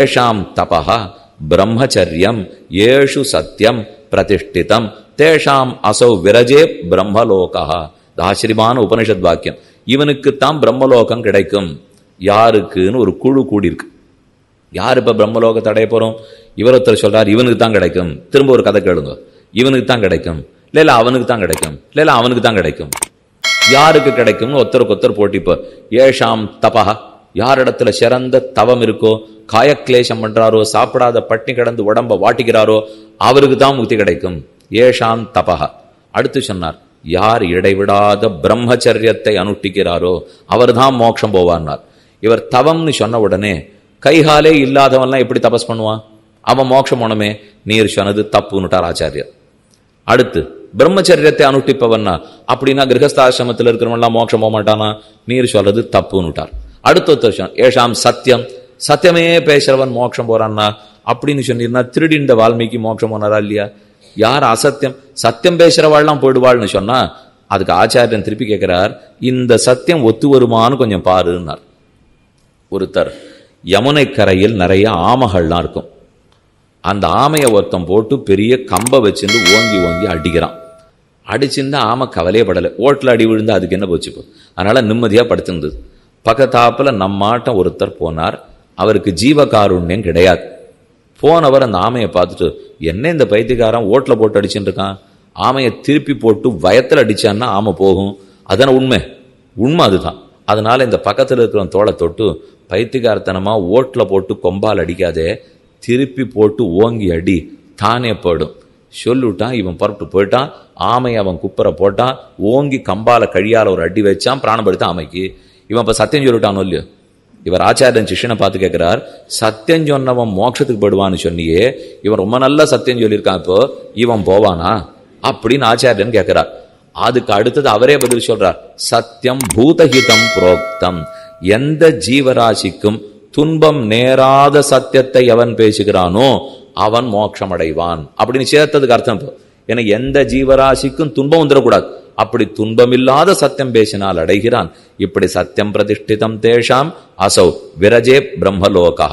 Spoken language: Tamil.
ஏஷாம் தபா பிரம்மச்சரியம் ஏஷு சத்தியம் பிரதிஷ்டிதம் தேஷாம் அசௌ விரஜே பிரம்மலோகா ஆச்சரியமான உபனிஷத் வாக்கியம் இவனுக்குத்தான் பிரம்மலோகம் கிடைக்கும் யாருக்குன்னு ஒரு குழு கூடியிருக்கு யார் இப்போ பிரம்மலோகத்தை தடைய போகிறோம் இவர் ஒருத்தர் சொல்கிறார் இவனுக்கு தான் கிடைக்கும் திரும்ப ஒரு கதை கேளுங்க இவனுக்கு தான் கிடைக்கும் இல்லை இல்லை அவனுக்கு தான் கிடைக்கும் இல்லை இல்லை அவனுக்கு தான் கிடைக்கும் யாருக்கு கிடைக்கும்னு ஒருத்தருக்கு ஒருத்தர் போட்டிப்போ ஏஷாம் தபா யாரிடத்துல சிறந்த தவம் இருக்கோ காயக்லேசம் பண்றாரோ சாப்பிடாத பட்டினி கிடந்து உடம்ப வாட்டிக்கிறாரோ அவருக்கு தான் முக்தி கிடைக்கும் ஏஷாம் தபகா அடுத்து சொன்னார் யார் இடைவிடாத பிரம்மச்சரியத்தை அனுஷ்டிக்கிறாரோ அவர் தான் மோட்சம் போவார்னார் இவர் தவம்னு சொன்ன உடனே கைகாலே இல்லாதவன்லாம் எப்படி தபஸ் பண்ணுவான் அவன் மோட்சம் போனமே நீர் சொன்னது தப்புன்னுட்டார் ஆச்சாரியர் அடுத்து பிரம்மச்சரியத்தை அனுஷ்டிப்பவன்னா அப்படின்னா கிரகஸ்தாசிரமத்தில் இருக்கிறவன்லாம் மோட்சம் போக மாட்டானா நீர் சொல்றது தப்புன்னுட்டார் அடுத்த விஷயம் ஏஷாம் சத்தியம் சத்தியமே பேசுறவன் மோட்சம் போறான்னா அப்படின்னு சொன்னீர்னா திருடி இந்த வால்மீகி மோட்சம் போனாரா இல்லையா யார் அசத்தியம் சத்தியம் பேசுறவாள்லாம் போயிடுவாள்னு சொன்னா அதுக்கு ஆச்சாரியன் திருப்பி கேட்கிறார் இந்த சத்தியம் ஒத்து வருமானு கொஞ்சம் பாருன்னார் ஒருத்தர் யமுனை கரையில் நிறைய ஆமைகள்லாம் இருக்கும் அந்த ஆமையை ஒருத்தம் போட்டு பெரிய கம்பை வச்சிருந்து ஓங்கி ஓங்கி அடிக்கிறான் அடிச்சிருந்தா ஆமை கவலையே படலை ஓட்டில் அடி விழுந்தா அதுக்கு என்ன போச்சு அதனால நிம்மதியா நிம்மதியாக படுத்திருந்தது பக்கத்தாப்பில் நம்மாட்டம் ஒருத்தர் போனார் அவருக்கு ஜீவகாருண்யம் கிடையாது போனவர் அந்த ஆமையை பார்த்துட்டு என்ன இந்த பைத்தியக்காரன் ஓட்டில் போட்டு அடிச்சுட்டு இருக்கான் ஆமையை திருப்பி போட்டு வயத்தில் அடித்தான்னா ஆமை போகும் அதான உண்மை உண்மை அதுதான் அதனால் இந்த பக்கத்தில் இருக்கிற தோலை தொட்டு பைத்தியகாரத்தனமாக ஓட்டில் போட்டு கொம்பால் அடிக்காதே திருப்பி போட்டு ஓங்கி அடி தானே போடும் சொல்லுட்டான் இவன் புறப்பட்டு போயிட்டான் ஆமையை அவன் குப்பரை போட்டான் ஓங்கி கம்பால கழியால் ஒரு அடி வச்சான் பிராணப்படுத்தான் ஆமைக்கு இவன் இப்போ சத்தியம் சொல்லிட்டானோ இல்லையோ இவர் ஆச்சாரியன் சிஷனை பார்த்து கேட்கிறார் சத்தியம் சொன்னவன் மோட்சத்துக்கு போடுவான்னு சொன்னியே இவன் ரொம்ப நல்லா சத்தியம் சொல்லியிருக்கான் இப்போ இவன் போவானா அப்படின்னு ஆச்சாரியன் கேட்கிறார் அதுக்கு அடுத்தது அவரே பதில் சொல்றார் சத்தியம் பூதஹிதம் புரோக்தம் எந்த ஜீவராசிக்கும் துன்பம் நேராத சத்தியத்தை எவன் பேசுகிறானோ அவன் மோட்சம் அடைவான் அப்படின்னு சேர்த்ததுக்கு அர்த்தம் இப்போ ஏன்னா எந்த ஜீவராசிக்கும் துன்பம் வந்துடக்கூடாது அப்படி துன்பமில்லாத சத்தியம் பேசினால் அடைகிறான் இப்படி சத்தியம் பிரதிஷ்டிதம் தேஷாம் அசௌ விரஜே பிரம்மலோகா